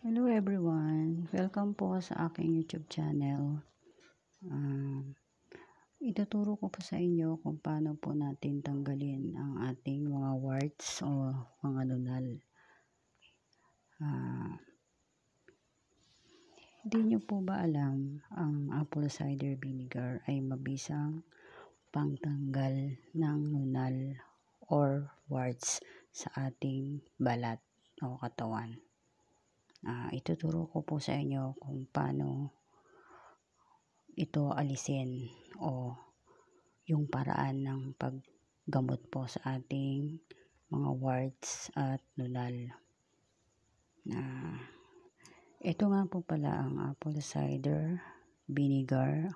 Hello everyone! Welcome po sa aking YouTube channel. Um, ituturo ko po sa inyo kung paano po natin tanggalin ang ating mga warts o mga lunal. Uh, ah, hindi nyo po ba alam ang apple cider vinegar ay mabisang pangtanggal ng lunal or warts sa ating balat o katawan? uh, ituturo ko po sa inyo kung paano ito alisin o yung paraan ng paggamot po sa ating mga warts at nunal. Na uh, ito nga po pala ang apple cider vinegar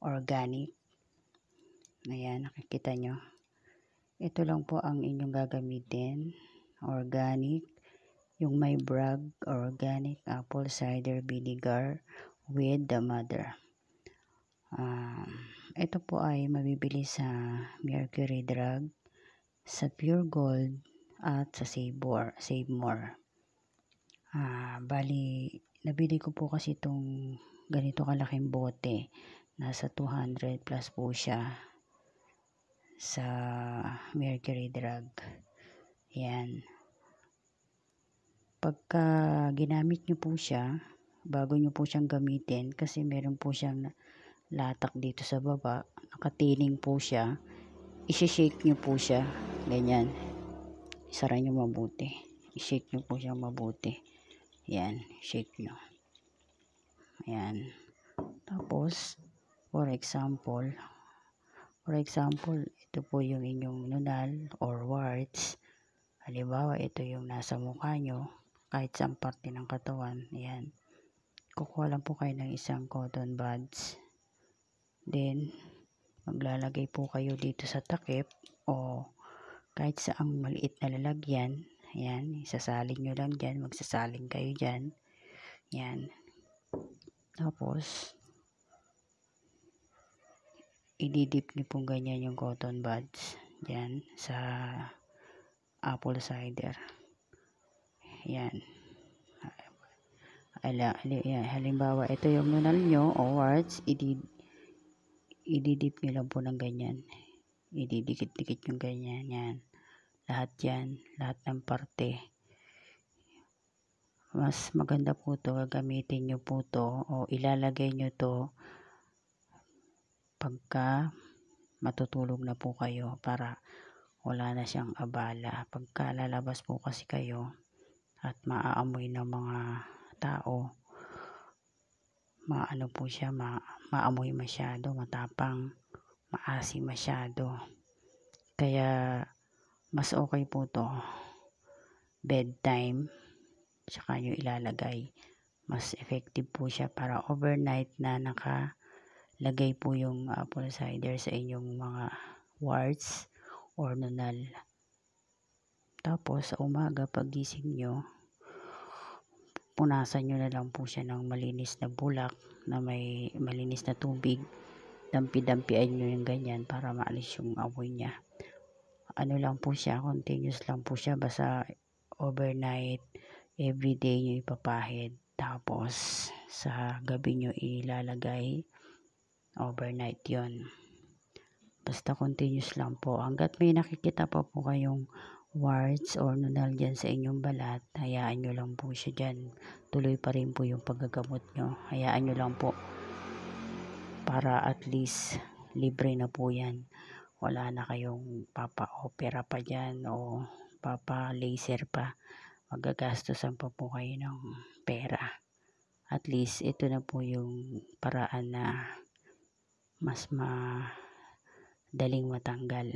organic. Ayan, nakikita nyo. Ito lang po ang inyong gagamitin. Organic yung may brag organic apple cider vinegar with the mother. Um, ito po ay mabibili sa Mercury Drug, sa Pure Gold, at sa Savemore. Savemore. Ah, bali, nabili ko po kasi itong ganito kalaking bote. Nasa 200 plus po siya sa Mercury Drug. Yan pagka ginamit nyo po siya, bago nyo po siyang gamitin, kasi meron po siyang latak dito sa baba, nakatining po siya, isi-shake nyo po siya, ganyan, isara nyo mabuti, i-shake nyo po siya mabuti, yan, shake nyo, yan, tapos, for example, for example, ito po yung inyong nunal or warts, halimbawa, ito yung nasa mukha nyo, kahit sa parte ng katawan. Ayan. Kukuha lang po kayo ng isang cotton buds. Then, maglalagay po kayo dito sa takip o kahit sa ang maliit na lalagyan. Ayan. Isasalin nyo lang dyan. Magsasalin kayo dyan. Ayan. Tapos, ididip nyo pong ganyan yung cotton buds. Ayan. Sa apple cider. Ayan. Ala, ayan. Halimbawa, ito yung nunal nyo o idid, ididip nyo lang po ng ganyan. Ididikit-dikit yung ganyan. Yan. Lahat yan. Lahat ng parte. Mas maganda po to gagamitin nyo po to o ilalagay nyo to pagka matutulog na po kayo para wala na siyang abala. Pagka lalabas po kasi kayo, at maaamoy ng mga tao maano po siya ma, maamoy masyado matapang maasim masyado kaya mas okay po to bedtime saka nyo ilalagay mas effective po siya para overnight na nakalagay po yung apple ah, cider sa inyong mga warts or nunal tapos, sa umaga, pagising nyo, punasan nyo na lang po siya ng malinis na bulak na may malinis na tubig. Dampi-dampian nyo yung ganyan para maalis yung amoy niya. Ano lang po siya, continuous lang po siya. Basta overnight, everyday nyo ipapahid. Tapos, sa gabi nyo ilalagay overnight yon Basta continuous lang po. Hanggat may nakikita pa po kayong warts or nunal dyan sa inyong balat, hayaan nyo lang po siya dyan. Tuloy pa rin po yung paggagamot nyo. Hayaan nyo lang po. Para at least libre na po yan. Wala na kayong papa-opera pa dyan o papa-laser pa. Magagastosan pa po kayo ng pera. At least ito na po yung paraan na mas ma daling matanggal.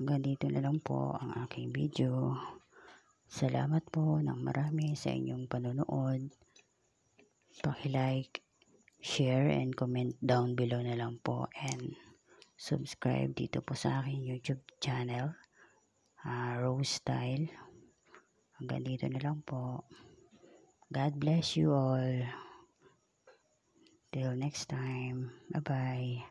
Hanggang dito na lang po ang aking video. Salamat po ng marami sa inyong panonood. Paki-like, share, and comment down below na lang po. And subscribe dito po sa aking YouTube channel, uh, Rose Style. Hanggang dito na lang po. God bless you all. Till next time, bye bye.